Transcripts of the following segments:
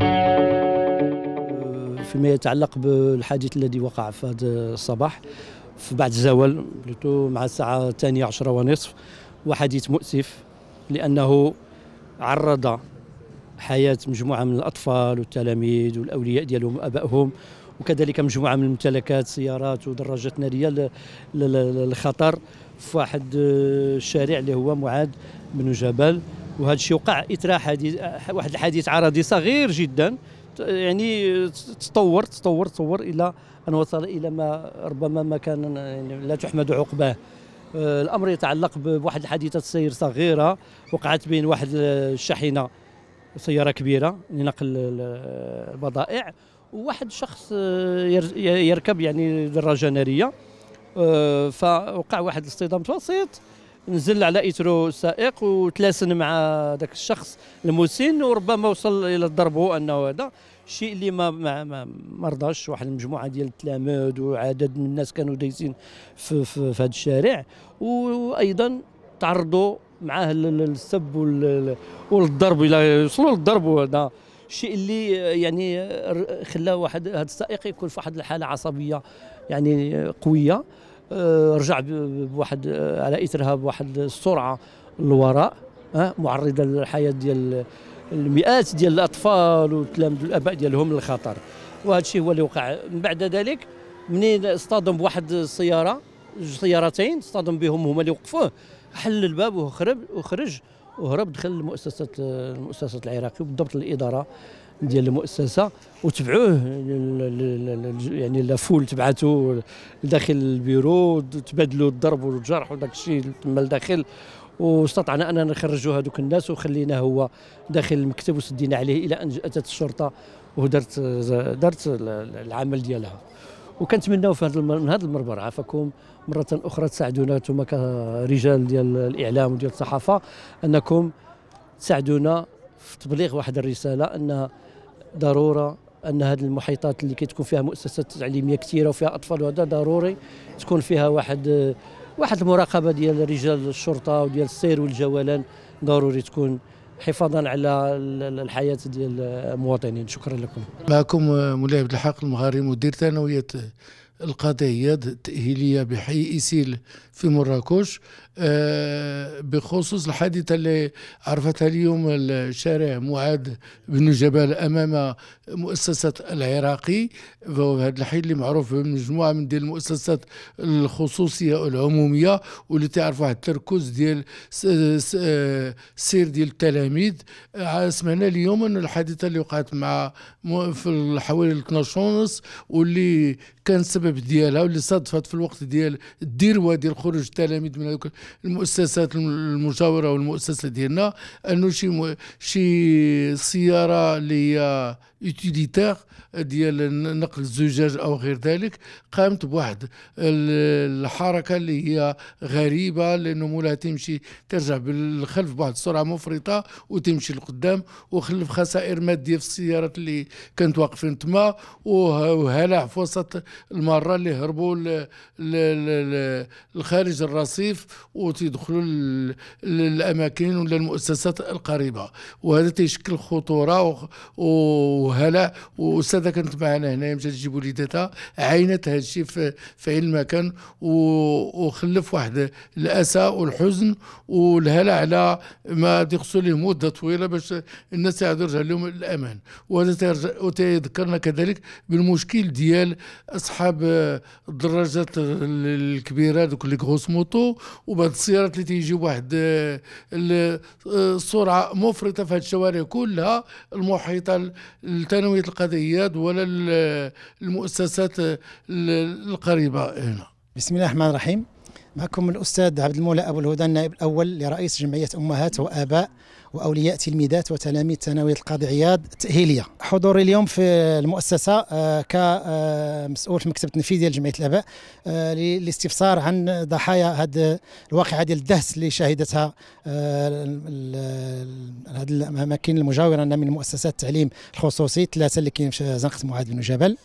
آه، فيما يتعلق بالحادث الذي وقع في هذا الصباح في بعد الزوال مع الساعة الثانية عشرة ونصف وحديث مؤسف لأنه عرض حياة مجموعة من الأطفال والتلاميذ والأولياء ديالهم وأبائهم وكذلك مجموعة من الممتلكات سيارات ودراجات نارية للخطر في واحد الشارع آه، اللي هو معاد بن جبل وهذا الشيء وقع اثر حديث واحد الحديث عرضي صغير جدا يعني تطور تطور تطور الى ان وصل الى ما ربما ما كان يعني لا تحمد عقباه آه، الامر يتعلق بواحد الحادثه سير صغيره وقعت بين واحد الشاحنه سياره كبيره لنقل البضائع وواحد شخص آه، يركب يعني دراجه ناريه آه، فوقع واحد الاصطدام بسيط نزل على اترو السائق وتلاسن مع ذاك الشخص المسن وربما وصل الى ضربه انه هذا الشيء اللي ما ما ما, رضاش واحد المجموعه ديال التلاميذ وعدد من الناس كانوا دايسين في, في, في هذا الشارع وايضا تعرضوا معاه للسب والضرب الى وصلوا للضرب وهذا الشيء اللي يعني خلى واحد هذا السائق يكون في واحد الحاله عصبيه يعني قويه آه، رجع بواحد آه، على اثرها بواحد السرعه للوراء معرضه للحياه ديال المئات ديال الاطفال وتلامذ الاباء ديالهم للخطر وهذا الشيء هو اللي وقع من بعد ذلك منين اصطدم بواحد السياره جوج سيارتين اصطدم بهم هما اللي وقفوه حل الباب وخرب وخرج وهرب دخل لمؤسسه آه، المؤسسه العراقي بالضبط الاداره ديال المؤسسه وتبعوه يعني لا فول تبعته لداخل البيرو تبادلوا الضرب والجرح وداك الشيء تما لداخل واستطعنا اننا نخرجوا هذوك الناس وخليناه هو داخل المكتب وسدينا عليه الى ان اتت الشرطه ودرت درت العمل ديالها وكنتمناو في هذا من هذا المربر عافاكم مره اخرى تساعدونا انتم كرجال ديال الاعلام وديال الصحافه انكم تساعدونا في تبليغ واحد الرساله ان ضروره ان هذه المحيطات اللي كتكون فيها مؤسسات تعليميه كثيره وفيها اطفال وهذا ضروري تكون فيها واحد واحد المراقبه ديال رجال الشرطه وديال السير والجولان ضروري تكون حفاظا على الحياه ديال المواطنين شكرا لكم معكم مولاي عبد الحق المغاري مدير ثانويه القضية التأهيلية بحي إيسيل في مراكش آه، بخصوص الحادثة اللي عرفتها اليوم الشارع معاد بن جبل أمام مؤسسة العراقي وهذا الحي اللي معروف بمجموعة من ديال المؤسسات الخصوصية والعمومية واللي تعرف واحد التركز ديال آه، سير ديال التلاميذ آه، سمعنا اليوم أن الحادثة اللي وقعت مع في حوالي 12 ونص واللي كان سبب السبب ديالها واللي صادفت في الوقت ديال الدروه ديال خروج التلاميذ من هذوك المؤسسات المجاوره والمؤسسه ديالنا انه شي م... شي سياره اللي هي يوتيليتير ديال نقل الزجاج او غير ذلك قامت بواحد الحركه اللي هي غريبه لانه مولاها تمشي ترجع بالخلف بواحد السرعه مفرطه وتمشي لقدام وخلف خسائر ماديه في السيارات اللي كانت واقفين تما وهلع في وسط المرة مرة اللي هربوا لخارج الرصيف وتيدخلوا للأماكن ولا المؤسسات القريبة وهذا تيشكل خطورة وهلع واستاذه كانت معنا هنا مشات تجيب وليداتها عينت هذا الشيء في عين المكان وخلف واحد الأسى والحزن والهلع على ما تيخصو ليه مدة طويلة باش الناس يعاودوا يرجع لهم الأمان وهذا تيذكرنا كذلك بالمشكل ديال أصحاب الدراجات الكبيره دوك لي كغوس موتو وبعد السيارات اللي تيجي بواحد السرعه مفرطه في هاد الشوارع كلها المحيطه لثانويه القضيات ولا المؤسسات القريبه هنا بسم الله الرحمن الرحيم معكم الاستاذ عبد المولى ابو الهدى النائب الاول لرئيس جمعيه امهات واباء واولياء تلميذات وتلاميذ ثانويه القاضي عياض التاهيليه حضوري اليوم في المؤسسه آه، كمسؤول في المكتب التنفيذي ديال جمعيه الاباء آه، للاستفسار عن ضحايا هذا الواقعه ديال الدهس اللي شهدتها هذه آه، الاماكن المجاوره من مؤسسات التعليم الخصوصي ثلاثه اللي كاين في زنقه معاذ بن جبل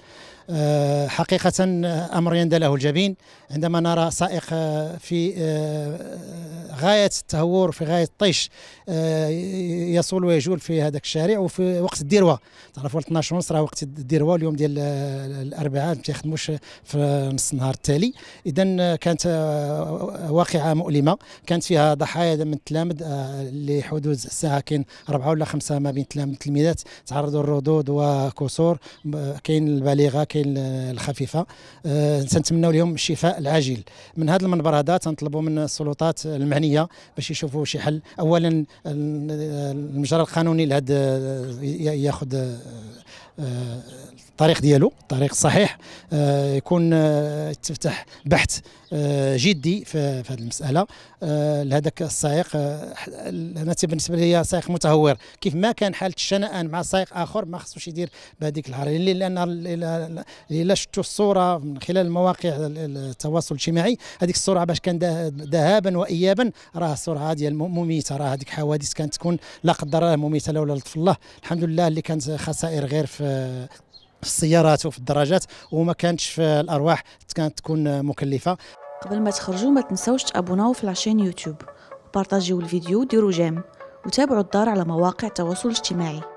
حقيقة أمر يندى له الجبين عندما نرى سائق في غاية التهور في غاية الطيش يصول ويجول في هذاك الشارع وفي وقت الديروه تعرفوا 12 ونص راه وقت الديروه اليوم ديال الاربعاء ما تيخدموش في نص النهار التالي اذا كانت واقعه مؤلمه كانت فيها ضحايا من التلامذ آه، لحدود الساعه كاين اربعه ولا خمسه ما بين التلميذات تعرضوا للردود وكسور آه، كاين البالغه كاين الخفيفه تنتمناو آه، لهم الشفاء العاجل من هذا المنبر هذا تنطلبوا من السلطات المعنيه باش يشوفوا شي حل اولا المجرى القانوني لهذا ياخذ الطريق ديالو الطريق الصحيح آه، يكون آه، تفتح بحث آه، جدي في هذه المساله لهذاك السائق انا بالنسبه لي سائق متهور كيف ما كان حاله الشنآن مع سائق اخر ما خصوش يدير بهذيك الحاله يعني لان الا شفتوا الصوره من خلال المواقع التواصل الاجتماعي هذيك السرعه باش كان ذهابا وايابا راه السرعه ديال مميته راه هذيك حوادث كانت تكون لا قدر الله مميته لولا لطف الله الحمد لله اللي كانت خسائر غير في في السيارات وفي الدراجات وما كانتش في الارواح كانت تكون مكلفه قبل ما تخرجوا ما تنساوش تابوناو في العشان يوتيوب وبارطاجيو الفيديو وديروا جيم وتابعوا الدار على مواقع التواصل الاجتماعي